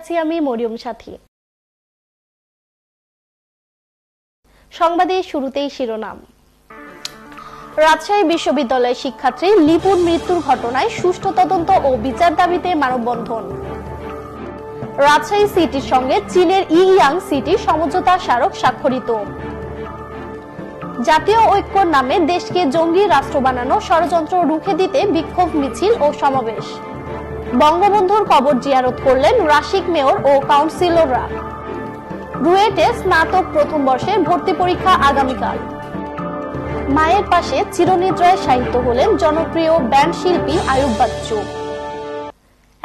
আছি আমি মরিয়ম সাথী সংবাদে শুরুতেই শিরোনাম রাজশাহী বিশ্ববিদ্যালয়ের শিক্ষার্থী লিপুর মৃত্যুর ঘটনায় সুষ্ঠু তদন্ত ও বিচার দাবিতে মানববন্ধন রাজশাহী সিটির সঙ্গে চীনের ইয়াং সিটি সমঝোতা স্মারক স্বাক্ষরিত জাতীয় ঐক্যর নামে দেশকে জঙ্গি রাষ্ট্র বানানো ষড়যন্ত্র রুখে দিতে বিক্ষোভ মিছিল ও সমাবেশ বঙ্গবন্ধুর কবর জিয়ারত করলেন রাশিক মেয়র ও কাউন্সিলররা রুয়েটে স্নাতক প্রথম বর্ষের ভর্তি পরীক্ষা আগামীকাল মায়ের পাশে চিরনিদ্রায় সাহিত্য হলেন জনপ্রিয় ব্যান্ড শিল্পী আয়ুব বাচ্চু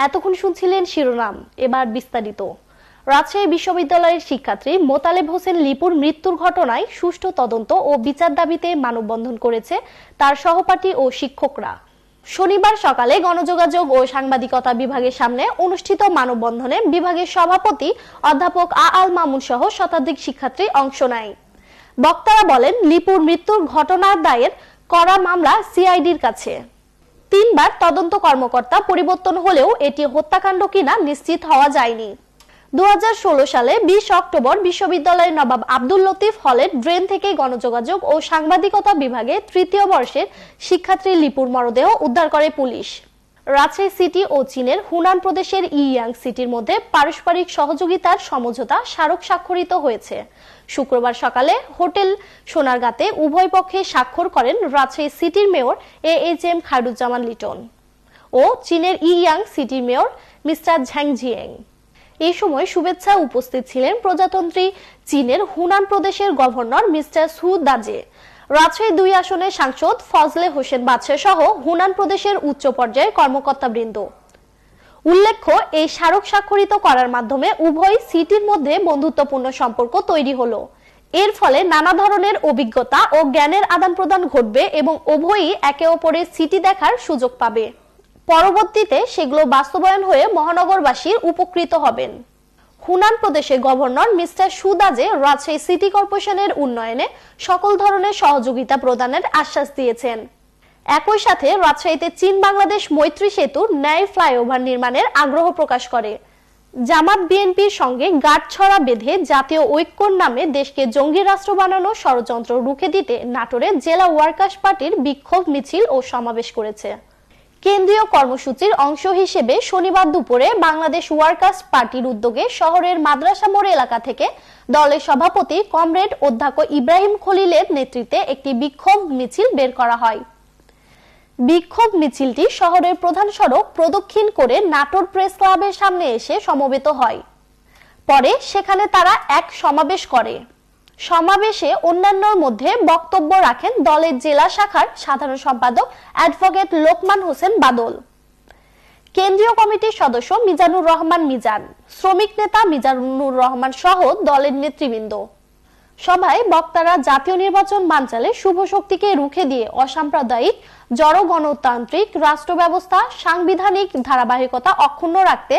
এতক্ষণ শুনছিলেন শিরোনাম এবার বিস্তারিত রাজশাহী বিশ্ববিদ্যালয়ের শিক্ষার্থী মোতালেব হোসেন লিপুর মৃত্যুর ঘটনায় সুষ্ঠু তদন্ত ও বিচার দাবিতে মানববন্ধন করেছে তার সহপাঠী ও শিক্ষকরা শনিবার সকালে গণযোগাযোগ ও সাংবাদিকতা বিভাগের সামনে অনুষ্ঠিত মানববন্ধনে বিভাগের সভাপতি অধ্যাপক আ আল মামুন সহ শতাধিক শিক্ষার্থী অংশ নেয় বক্তারা বলেন লিপুর মৃত্যুর ঘটনার দায়ের করা মামলা সিআইডির কাছে তিনবার তদন্ত কর্মকর্তা পরিবর্তন হলেও এটি হত্যাকাণ্ড কিনা নিশ্চিত হওয়া যায়নি 2016 সালে বিশ অক্টোবর বিশ্ববিদ্যালয়ের নবাব আব্দুল লতিফ হলের ড্রেন থেকে গণযোগাযোগ ও সাংবাদিকতা বিভাগে তৃতীয় বর্ষের শিক্ষার্থী লিপুর মরদেহ উদ্ধার করে পুলিশ রাজশাহী সিটি ও চীনের হুনান প্রদেশের ইয়াং সিটির মধ্যে পারস্পরিক সহযোগিতার সমঝোতা স্মারক স্বাক্ষরিত হয়েছে শুক্রবার সকালে হোটেল সোনারগাঁতে উভয় পক্ষে স্বাক্ষর করেন রাজশাহী সিটির mayor A H M Khairuzzaman Liton ও চীনের ইয়াং সিটির মেয়র মিস্টার ঝ্যাং জিয়াং এই সময় শুভেচ্ছা উপস্থিত ছিলেন প্রজাতন্ত্রী চীনের হুনান প্রদেশের গভর্নর মিস্টার সু দাজে রাজশাহী দুই আসনের সাংসদ ফজলে হোসেন বাদশাহ সহ হুনান প্রদেশের উচ্চ পর্যায়ের কর্মকর্তাবৃন্দ উল্লেখ্য এই স্মারক স্বাক্ষরিত করার মাধ্যমে উভয় সিটির মধ্যে বন্ধুত্বপূর্ণ সম্পর্ক তৈরি হলো এর ফলে নানা ধরনের অভিজ্ঞতা ও জ্ঞানের আদান প্রদান ঘটবে এবং উভয়ই একে অপরের সিটি দেখার সুযোগ পাবে পরবর্তীতে সেগুলো বাস্তবায়ন হয়ে মহানগরবাসীর উপকৃত হবেন হুনান প্রদেশের গভর্নর মিস্টার সুদাজে রাজশাহী সিটি কর্পোরেশনের উন্নয়নে সকল ধরনের সহযোগিতা প্রদানের আশ্বাস দিয়েছেন একই সাথে রাজশাহীতে চীন বাংলাদেশ মৈত্রী সেতু ন্যায় ফ্লাইওভার নির্মাণের আগ্রহ প্রকাশ করে জামাত বিএনপির সঙ্গে ছড়া বেঁধে জাতীয় ঐক্যর নামে দেশকে জঙ্গি রাষ্ট্র বানানো ষড়যন্ত্র রুখে দিতে নাটোরে জেলা ওয়ার্কার্স পার্টির বিক্ষোভ মিছিল ও সমাবেশ করেছে কেন্দ্রীয় কর্মসূচির অংশ হিসেবে শনিবার দুপুরে বাংলাদেশ ওয়ার্কার্স পার্টির উদ্যোগে শহরের মাদ্রাসা মোড় এলাকা থেকে দলের সভাপতি কমরেড অধ্যক্ষ ইব্রাহিম খলিলের নেতৃত্বে একটি বিক্ষোভ মিছিল বের করা হয় বিক্ষোভ মিছিলটি শহরের প্রধান সড়ক প্রদক্ষিণ করে নাটোর প্রেস ক্লাবের সামনে এসে সমবেত হয় পরে সেখানে তারা এক সমাবেশ করে সমাবেশে অন্যান্যর মধ্যে বক্তব্য রাখেন দলের জেলা শাখার সাধারণ সম্পাদক অ্যাডভোকেট লোকমান হোসেন বাদল কেন্দ্রীয় কমিটির সদস্য মিজানুর রহমান মিজান শ্রমিক নেতা মিজানুর রহমান সহ দলের নেতৃবৃন্দ সভায় বক্তারা জাতীয় নির্বাচন বানচালে শুভ শক্তিকে রুখে দিয়ে অসাম্প্রদায়িক জড় গণতান্ত্রিক রাষ্ট্র ব্যবস্থা সাংবিধানিক ধারাবাহিকতা অক্ষুণ্ণ রাখতে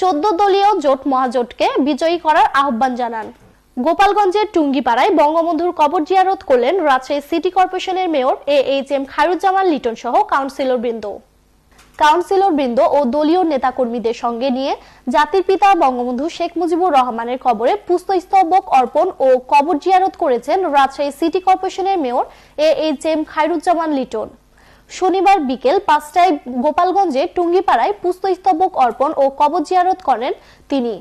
চোদ্দ দলীয় জোট মহাজোটকে বিজয়ী করার আহ্বান জানান গোপালগঞ্জের টুঙ্গিপাড়ায় বঙ্গবন্ধুর কবর জিয়ারত করলেন রাজশাহী সিটি কর্পোরেশনের mayor A H M Khairuzzaman Liton সহ কাউন্সিলর বৃন্দ কাউন্সিলর বৃন্দ ও দলীয় নেতাকর্মীদের সঙ্গে নিয়ে জাতির পিতা বঙ্গবন্ধু শেখ মুজিবুর রহমানের কবরে পুষ্পস্তবক অর্পণ ও কবর জিয়ারত করেছেন রাজশাহী সিটি কর্পোরেশনের mayor A H M Khairuzzaman Liton শনিবার বিকেল পাঁচটায় গোপালগঞ্জে টুঙ্গিপাড়ায় পুষ্পস্তবক অর্পণ ও কবর জিয়ারত করেন তিনি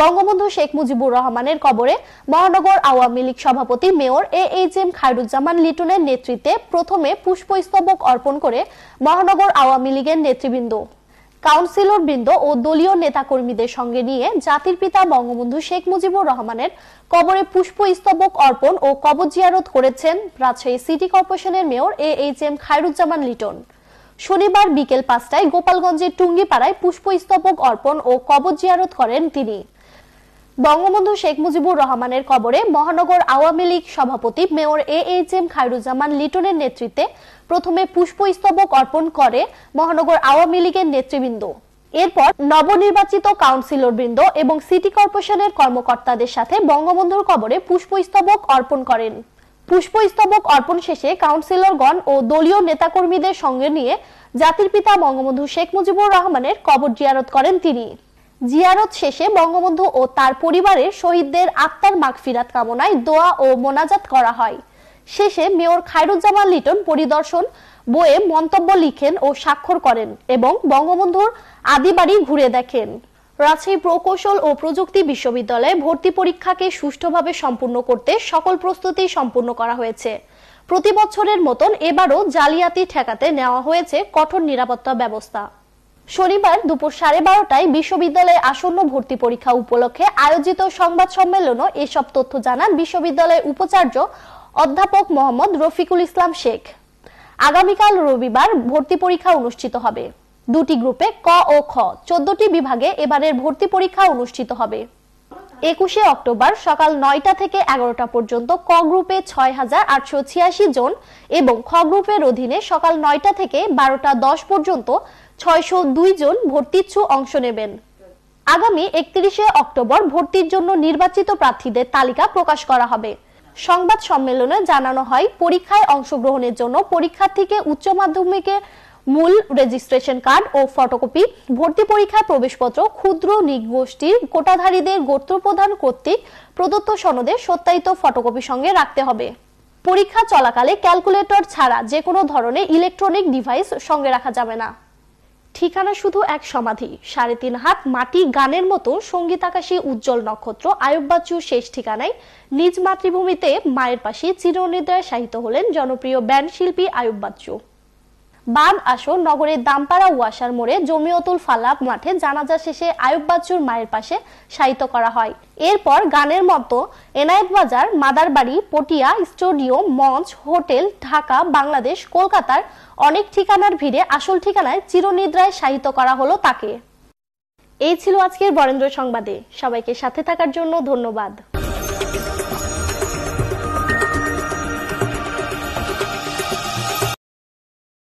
বঙ্গবন্ধু শেখ মুজিবুর রহমানের কবরে মহানগর আওয়ামী লীগ সভাপতি mayor A H M Khairuzzaman লিটনের নেতৃত্বে প্রথমে পুষ্পস্তবক অর্পণ করে মহানগর আওয়ামী লীগের নেতৃবৃন্দ কাউন্সিলর বৃন্দ ও দলীয় নেতাকর্মীদের সঙ্গে নিয়ে জাতির পিতা বঙ্গবন্ধু শেখ মুজিবুর রহমানের কবরে পুষ্পস্তবক অর্পণ ও কবর জিয়ারত করেছেন রাজশাহী সিটি কর্পোরেশনের mayor A H M Khairuzzaman Liton শনিবার বিকেল পাঁচটায় গোপালগঞ্জের টুঙ্গিপাড়ায় পুষ্পস্তবক অর্পণ ও কবর জিয়ারত করেন তিনি বঙ্গবন্ধু শেখ মুজিবুর রহমানের কবরে মহানগর আওয়ামী লীগ সভাপতি mayor A H M Khairuzzaman লিটনের নেতৃত্বে প্রথমে পুষ্পস্তবক অর্পণ করে মহানগর আওয়ামী লীগের নেতৃবৃন্দ এরপর নবনির্বাচিত কাউন্সিলরবৃন্দ এবং সিটি কর্পোরেশনের কর্মকর্তাদের সাথে বঙ্গবন্ধুর কবরে পুষ্পস্তবক অর্পণ করেন পুষ্পস্তবক অর্পণ শেষে কাউন্সিলরগণ ও দলীয় নেতাকর্মীদের সঙ্গে নিয়ে জাতির পিতা বঙ্গবন্ধু শেখ মুজিবুর রহমানের কবর জিয়ারত করেন তিনি জিয়ারত শেষে বঙ্গবন্ধু ও তার পরিবারের শহীদদের আত্মার মাগফিরাত কামনায় দোয়া ও মোনাজাত করা হয় শেষে মেয়র খায়রুজ্জামান লিটন পরিদর্শন বইয়ে মন্তব্য লিখেন ও স্বাক্ষর করেন এবং বঙ্গবন্ধুর আদি বাড়ি ঘুরে দেখেন রাজশাহী প্রকৌশল ও প্রযুক্তি বিশ্ববিদ্যালয়ে ভর্তি পরীক্ষাকে সুষ্ঠুভাবে সম্পূর্ণ করতে সকল প্রস্তুতি সম্পূর্ণ করা হয়েছে প্রতি বছরের মতন এবারও জালিয়াতি ঠেকাতে নেওয়া হয়েছে কঠোর নিরাপত্তা ব্যবস্থা শনিবার দুপুর সাড়ে বারোটায় বিশ্ববিদ্যালয়ে আসন্ন ভর্তি পরীক্ষা উপলক্ষে আয়োজিত সংবাদ সম্মেলনও এসব তথ্য জানান বিশ্ববিদ্যালয়ের উপাচার্য অধ্যাপক মোহাম্মদ রফিকুল ইসলাম শেখ আগামীকাল রবিবার ভর্তি পরীক্ষা অনুষ্ঠিত হবে দুটি গ্রুপে ক ও খ চোদ্দটি বিভাগে এবারের ভর্তি পরীক্ষা অনুষ্ঠিত হবে একুশে অক্টোবর সকাল নয়টা থেকে এগারোটা পর্যন্ত ক গ্রুপে ছয় হাজার আটশো ছিয়াশি জন এবং খ গ্রুপের অধীনে সকাল নয়টা থেকে বারোটা দশ পর্যন্ত ছয়শো দুই জন ভর্তিচ্ছু অংশ নেবেন আগামী একত্রিশে অক্টোবর ভর্তির জন্য নির্বাচিত প্রার্থীদের তালিকা প্রকাশ করা হবে সংবাদ সম্মেলনে জানানো হয় পরীক্ষায় অংশগ্রহণের জন্য পরীক্ষার্থীকে উচ্চ মাধ্যমিকে মূল রেজিস্ট্রেশন কার্ড ও ফটোকপি ভর্তি পরীক্ষায় প্রবেশপত্র ক্ষুদ্র নিগোষ্ঠীর কোটাধারীদের গোত্রপ্রধান কর্তৃক প্রদত্ত সনদে সত্যায়িত ফটোকপি সঙ্গে রাখতে হবে পরীক্ষা চলাকালে ক্যালকুলেটর ছাড়া যে কোনো ধরনের ইলেকট্রনিক ডিভাইস সঙ্গে রাখা যাবে না ঠিকানা শুধু এক সমাধি সাড়ে তিন হাত মাটি গানের মতো সঙ্গীত আকাশে উজ্জ্বল নক্ষত্র আয়ুব শেষ ঠিকানায় নিজ মাতৃভূমিতে মায়ের পাশে চিরনিদ্রায় সাহিত্য হলেন জনপ্রিয় ব্যান্ড শিল্পী আয়ুব বাচ্চু বাদ আসর নগরের দামপাড়া ওয়াসার মোড়ে জমিয়তুল ফালাব মাঠে জানাজা শেষে আয়ুব বাচ্চুর মায়ের পাশে শায়িত করা হয় এরপর গানের মতো এনায়েত বাজার মাদারবাড়ি পটিয়া স্টুডিও মঞ্চ হোটেল ঢাকা বাংলাদেশ কলকাতার অনেক ঠিকানার ভিড়ে আসল ঠিকানায় চিরনিদ্রায় শায়িত করা হলো তাকে এই ছিল আজকের বরেন্দ্র সংবাদে সবাইকে সাথে থাকার জন্য ধন্যবাদ